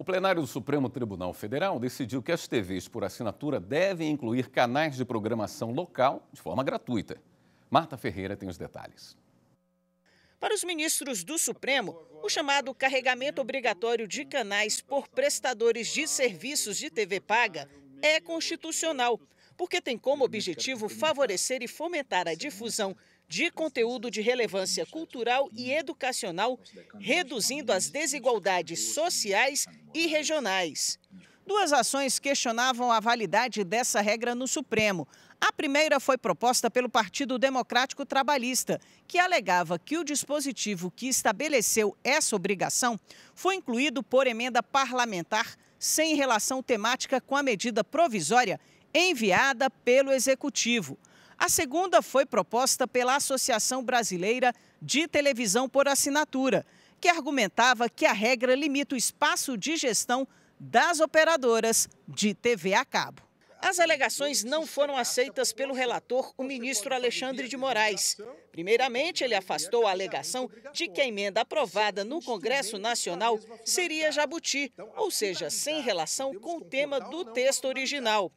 O plenário do Supremo Tribunal Federal decidiu que as TVs por assinatura devem incluir canais de programação local de forma gratuita. Marta Ferreira tem os detalhes. Para os ministros do Supremo, o chamado carregamento obrigatório de canais por prestadores de serviços de TV paga é constitucional, porque tem como objetivo favorecer e fomentar a difusão de conteúdo de relevância cultural e educacional, reduzindo as desigualdades sociais e regionais. Duas ações questionavam a validade dessa regra no Supremo. A primeira foi proposta pelo Partido Democrático Trabalhista, que alegava que o dispositivo que estabeleceu essa obrigação foi incluído por emenda parlamentar sem relação temática com a medida provisória enviada pelo Executivo. A segunda foi proposta pela Associação Brasileira de Televisão por Assinatura, que argumentava que a regra limita o espaço de gestão das operadoras de TV a cabo. As alegações não foram aceitas pelo relator, o ministro Alexandre de Moraes. Primeiramente, ele afastou a alegação de que a emenda aprovada no Congresso Nacional seria jabuti, ou seja, sem relação com o tema do texto original.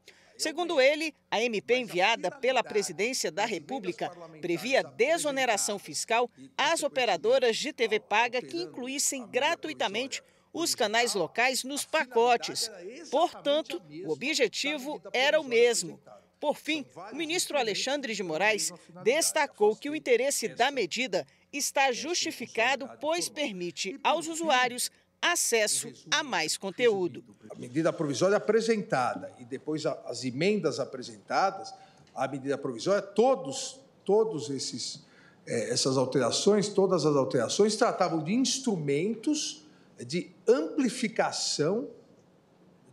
Segundo ele, a MP enviada pela Presidência da República previa desoneração fiscal às operadoras de TV paga que incluíssem gratuitamente os canais locais nos pacotes. Portanto, o objetivo era o mesmo. Por fim, o ministro Alexandre de Moraes destacou que o interesse da medida está justificado, pois permite aos usuários acesso a mais conteúdo. A medida provisória apresentada depois as emendas apresentadas à medida provisória, todos, todos esses é, essas alterações, todas as alterações tratavam de instrumentos de amplificação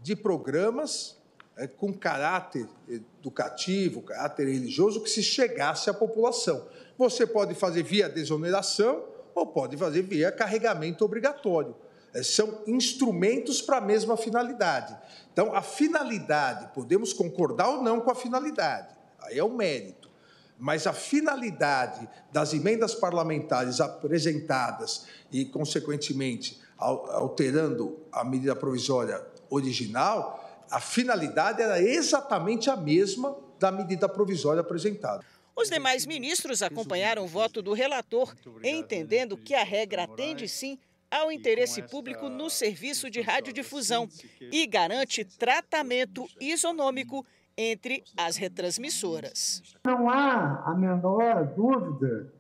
de programas é, com caráter educativo, caráter religioso, que se chegasse à população. Você pode fazer via desoneração ou pode fazer via carregamento obrigatório. Eh, são instrumentos para a mesma finalidade. Então, a finalidade, podemos concordar ou não com a finalidade, aí é o mérito. Mas a finalidade das emendas parlamentares apresentadas e, consequentemente, alterando a medida provisória original, a finalidade era exatamente a mesma da medida provisória apresentada. Os demais ministros acompanharam o voto do relator, entendendo que a regra atende sim ao interesse público no serviço de radiodifusão e garante tratamento isonômico entre as retransmissoras. Não há a menor dúvida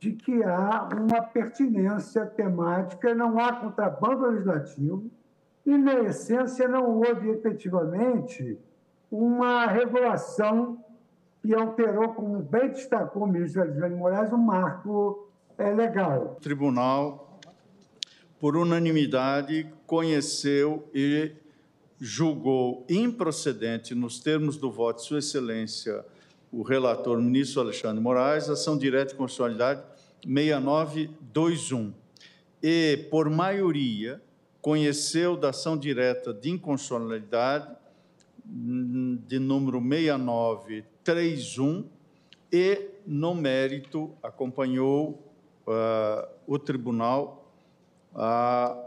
de que há uma pertinência temática, não há contrabando legislativo e, na essência, não houve efetivamente uma regulação que alterou, como bem destacou o ministro Alexandre Moraes, o marco eh, legal. O tribunal por unanimidade, conheceu e julgou improcedente, nos termos do voto de Sua Excelência, o relator ministro Alexandre Moraes, ação direta de constitucionalidade 6921. E, por maioria, conheceu da ação direta de inconstitucionalidade hum, de número 6931 e, no mérito, acompanhou uh, o tribunal a,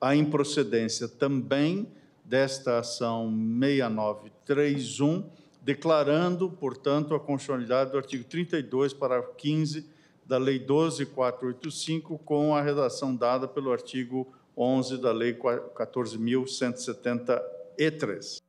a improcedência também desta ação 6931, declarando, portanto, a constitucionalidade do artigo 32, parágrafo 15 da Lei 12485, com a redação dada pelo artigo 11 da Lei 14.173.